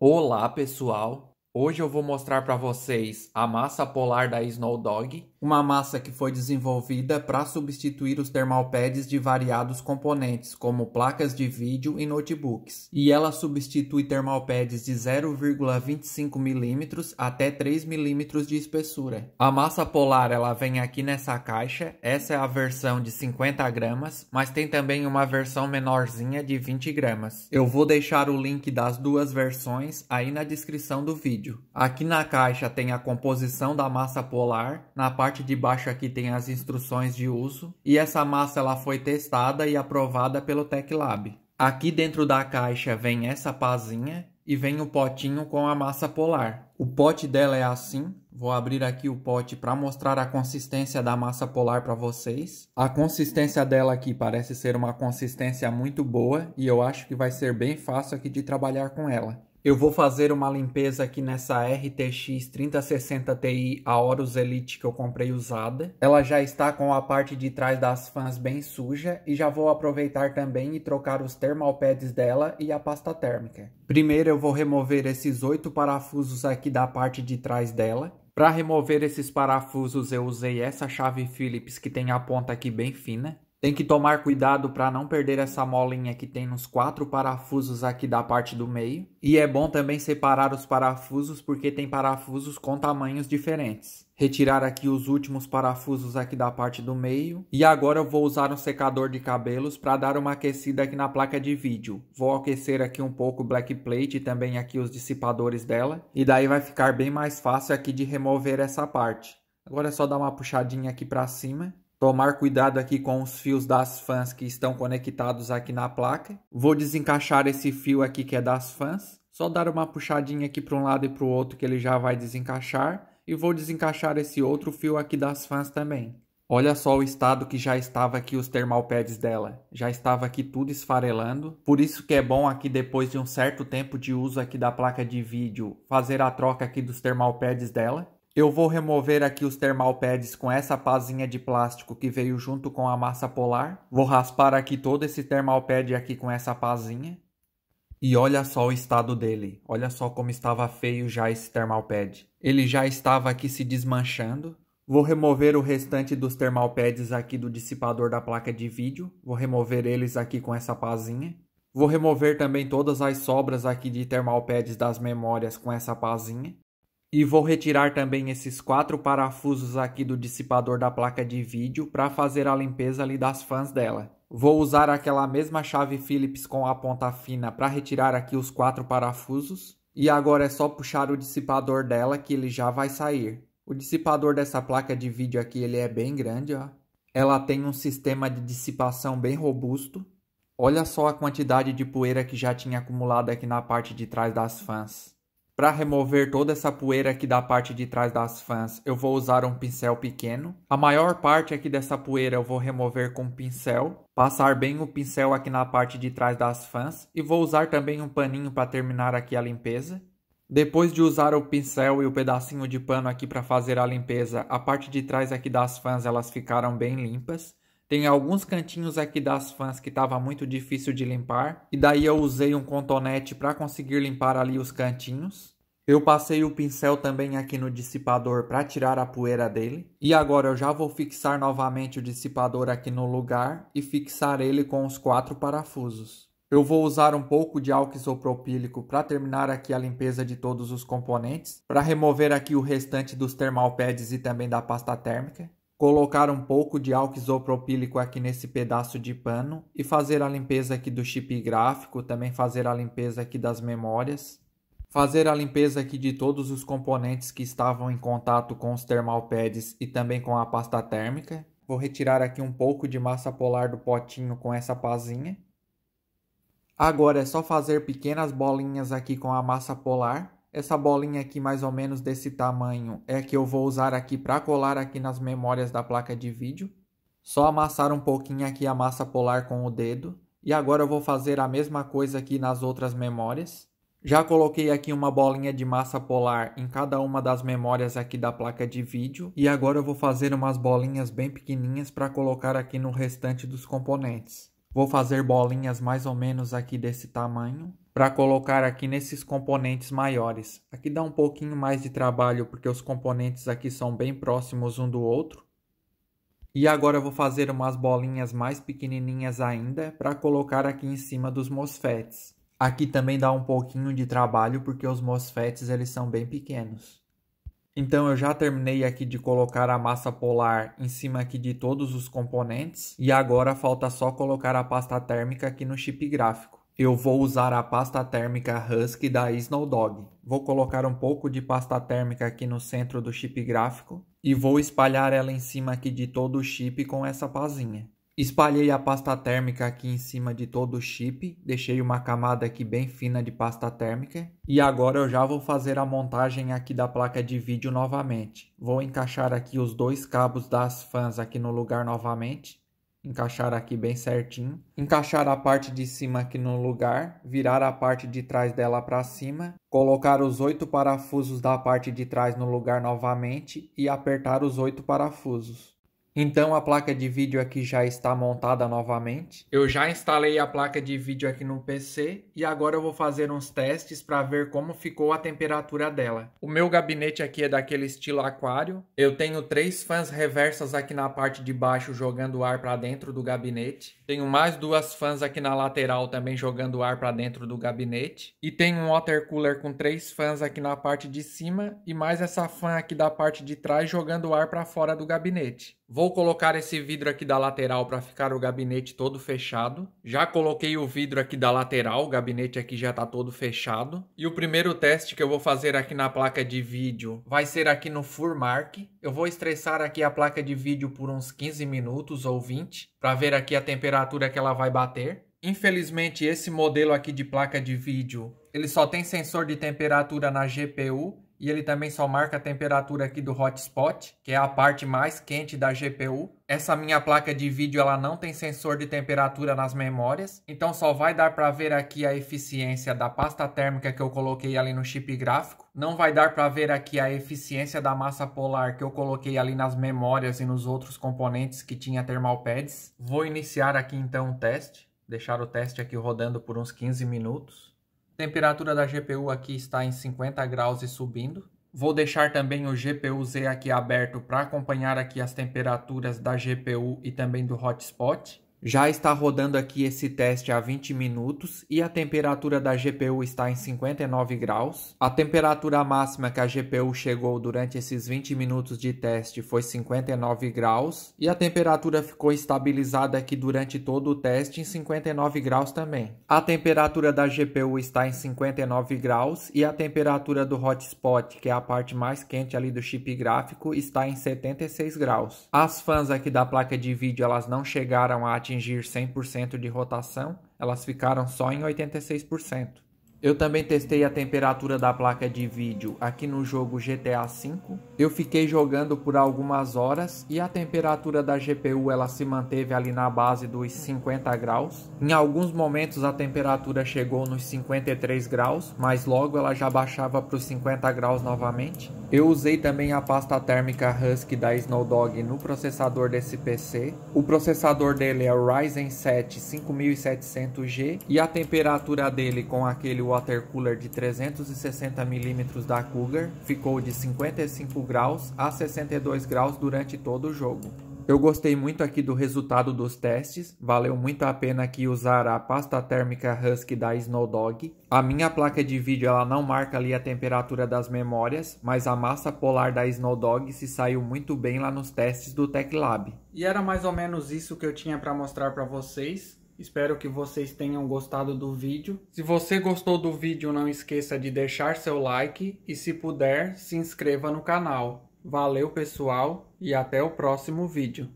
Olá pessoal, hoje eu vou mostrar para vocês a massa polar da Snowdog uma massa que foi desenvolvida para substituir os pads de variados componentes, como placas de vídeo e notebooks. E ela substitui pads de 0,25 mm até 3 mm de espessura. A massa polar ela vem aqui nessa caixa, essa é a versão de 50 gramas, mas tem também uma versão menorzinha de 20 gramas. Eu vou deixar o link das duas versões aí na descrição do vídeo. Aqui na caixa tem a composição da massa polar, na parte parte de baixo aqui tem as instruções de uso e essa massa ela foi testada e aprovada pelo Tech Lab. Aqui dentro da caixa vem essa pazinha e vem o potinho com a massa polar. O pote dela é assim, Vou abrir aqui o pote para mostrar a consistência da massa polar para vocês. A consistência dela aqui parece ser uma consistência muito boa e eu acho que vai ser bem fácil aqui de trabalhar com ela. Eu vou fazer uma limpeza aqui nessa RTX 3060 Ti Aorus Elite que eu comprei usada. Ela já está com a parte de trás das fãs bem suja e já vou aproveitar também e trocar os thermal pads dela e a pasta térmica. Primeiro eu vou remover esses oito parafusos aqui da parte de trás dela. Para remover esses parafusos eu usei essa chave Phillips que tem a ponta aqui bem fina. Tem que tomar cuidado para não perder essa molinha que tem nos quatro parafusos aqui da parte do meio. E é bom também separar os parafusos porque tem parafusos com tamanhos diferentes. Retirar aqui os últimos parafusos aqui da parte do meio. E agora eu vou usar um secador de cabelos para dar uma aquecida aqui na placa de vídeo. Vou aquecer aqui um pouco o black plate e também aqui os dissipadores dela. E daí vai ficar bem mais fácil aqui de remover essa parte. Agora é só dar uma puxadinha aqui para cima Tomar cuidado aqui com os fios das fãs que estão conectados aqui na placa. Vou desencaixar esse fio aqui que é das fãs. Só dar uma puxadinha aqui para um lado e para o outro que ele já vai desencaixar. E vou desencaixar esse outro fio aqui das fãs também. Olha só o estado que já estava aqui os thermal pads dela. Já estava aqui tudo esfarelando. Por isso que é bom aqui depois de um certo tempo de uso aqui da placa de vídeo fazer a troca aqui dos thermal pads dela. Eu vou remover aqui os thermal pads com essa pazinha de plástico que veio junto com a massa polar. Vou raspar aqui todo esse thermal pad aqui com essa pazinha. E olha só o estado dele. Olha só como estava feio já esse thermal pad. Ele já estava aqui se desmanchando. Vou remover o restante dos thermal pads aqui do dissipador da placa de vídeo. Vou remover eles aqui com essa pazinha. Vou remover também todas as sobras aqui de thermal pads das memórias com essa pazinha. E vou retirar também esses quatro parafusos aqui do dissipador da placa de vídeo para fazer a limpeza ali das fãs dela. Vou usar aquela mesma chave Phillips com a ponta fina para retirar aqui os quatro parafusos. E agora é só puxar o dissipador dela que ele já vai sair. O dissipador dessa placa de vídeo aqui ele é bem grande, ó. Ela tem um sistema de dissipação bem robusto. Olha só a quantidade de poeira que já tinha acumulado aqui na parte de trás das fãs. Para remover toda essa poeira aqui da parte de trás das fãs, eu vou usar um pincel pequeno. A maior parte aqui dessa poeira eu vou remover com um pincel. Passar bem o pincel aqui na parte de trás das fãs. E vou usar também um paninho para terminar aqui a limpeza. Depois de usar o pincel e o pedacinho de pano aqui para fazer a limpeza, a parte de trás aqui das fãs elas ficaram bem limpas. Tem alguns cantinhos aqui das fãs que estava muito difícil de limpar. E daí eu usei um contonete para conseguir limpar ali os cantinhos. Eu passei o pincel também aqui no dissipador para tirar a poeira dele. E agora eu já vou fixar novamente o dissipador aqui no lugar e fixar ele com os quatro parafusos. Eu vou usar um pouco de álcool isopropílico para terminar aqui a limpeza de todos os componentes, para remover aqui o restante dos thermal pads e também da pasta térmica colocar um pouco de álcool isopropílico aqui nesse pedaço de pano e fazer a limpeza aqui do chip gráfico, também fazer a limpeza aqui das memórias, fazer a limpeza aqui de todos os componentes que estavam em contato com os thermal pads e também com a pasta térmica. Vou retirar aqui um pouco de massa polar do potinho com essa pazinha. Agora é só fazer pequenas bolinhas aqui com a massa polar essa bolinha aqui mais ou menos desse tamanho é que eu vou usar aqui para colar aqui nas memórias da placa de vídeo. Só amassar um pouquinho aqui a massa polar com o dedo. E agora eu vou fazer a mesma coisa aqui nas outras memórias. Já coloquei aqui uma bolinha de massa polar em cada uma das memórias aqui da placa de vídeo. E agora eu vou fazer umas bolinhas bem pequenininhas para colocar aqui no restante dos componentes. Vou fazer bolinhas mais ou menos aqui desse tamanho para colocar aqui nesses componentes maiores. Aqui dá um pouquinho mais de trabalho porque os componentes aqui são bem próximos um do outro. E agora eu vou fazer umas bolinhas mais pequenininhas ainda para colocar aqui em cima dos MOSFETs. Aqui também dá um pouquinho de trabalho porque os MOSFETs eles são bem pequenos. Então eu já terminei aqui de colocar a massa polar em cima aqui de todos os componentes e agora falta só colocar a pasta térmica aqui no chip gráfico. Eu vou usar a pasta térmica Husky da Snowdog. Vou colocar um pouco de pasta térmica aqui no centro do chip gráfico e vou espalhar ela em cima aqui de todo o chip com essa pazinha. Espalhei a pasta térmica aqui em cima de todo o chip, deixei uma camada aqui bem fina de pasta térmica e agora eu já vou fazer a montagem aqui da placa de vídeo novamente. Vou encaixar aqui os dois cabos das fãs aqui no lugar novamente encaixar aqui bem certinho, encaixar a parte de cima aqui no lugar, virar a parte de trás dela para cima, colocar os oito parafusos da parte de trás no lugar novamente e apertar os oito parafusos. Então a placa de vídeo aqui já está montada novamente. Eu já instalei a placa de vídeo aqui no PC e agora eu vou fazer uns testes para ver como ficou a temperatura dela. O meu gabinete aqui é daquele estilo aquário. Eu tenho três fãs reversas aqui na parte de baixo jogando ar para dentro do gabinete. Tenho mais duas fãs aqui na lateral também jogando ar para dentro do gabinete. E tenho um water cooler com três fãs aqui na parte de cima e mais essa fã aqui da parte de trás jogando ar para fora do gabinete. Vou colocar esse vidro aqui da lateral para ficar o gabinete todo fechado. Já coloquei o vidro aqui da lateral, o gabinete aqui já está todo fechado. E o primeiro teste que eu vou fazer aqui na placa de vídeo vai ser aqui no Furmark. Eu vou estressar aqui a placa de vídeo por uns 15 minutos ou 20, para ver aqui a temperatura que ela vai bater. Infelizmente, esse modelo aqui de placa de vídeo, ele só tem sensor de temperatura na GPU e ele também só marca a temperatura aqui do hotspot, que é a parte mais quente da GPU. Essa minha placa de vídeo ela não tem sensor de temperatura nas memórias, então só vai dar para ver aqui a eficiência da pasta térmica que eu coloquei ali no chip gráfico. Não vai dar para ver aqui a eficiência da massa polar que eu coloquei ali nas memórias e nos outros componentes que tinha thermal pads. Vou iniciar aqui então o teste, deixar o teste aqui rodando por uns 15 minutos. Temperatura da GPU aqui está em 50 graus e subindo. Vou deixar também o GPU-Z aqui aberto para acompanhar aqui as temperaturas da GPU e também do hotspot. Já está rodando aqui esse teste há 20 minutos e a temperatura da GPU está em 59 graus. A temperatura máxima que a GPU chegou durante esses 20 minutos de teste foi 59 graus e a temperatura ficou estabilizada aqui durante todo o teste em 59 graus também. A temperatura da GPU está em 59 graus e a temperatura do hotspot, que é a parte mais quente ali do chip gráfico, está em 76 graus. As fãs aqui da placa de vídeo elas não chegaram a atingir 100% de rotação, elas ficaram só em 86%. Eu também testei a temperatura da placa de vídeo aqui no jogo GTA V. Eu fiquei jogando por algumas horas e a temperatura da GPU ela se manteve ali na base dos 50 graus. Em alguns momentos a temperatura chegou nos 53 graus, mas logo ela já baixava para os 50 graus novamente. Eu usei também a pasta térmica Husky da Snowdog no processador desse PC. O processador dele é o Ryzen 7 5700G e a temperatura dele com aquele water cooler de 360 mm da Cougar ficou de 55 graus a 62 graus durante todo o jogo. Eu gostei muito aqui do resultado dos testes, valeu muito a pena aqui usar a pasta térmica Husky da Snowdog. A minha placa de vídeo ela não marca ali a temperatura das memórias, mas a massa polar da Snowdog se saiu muito bem lá nos testes do TechLab. E era mais ou menos isso que eu tinha para mostrar para vocês. Espero que vocês tenham gostado do vídeo. Se você gostou do vídeo, não esqueça de deixar seu like e, se puder, se inscreva no canal. Valeu, pessoal, e até o próximo vídeo.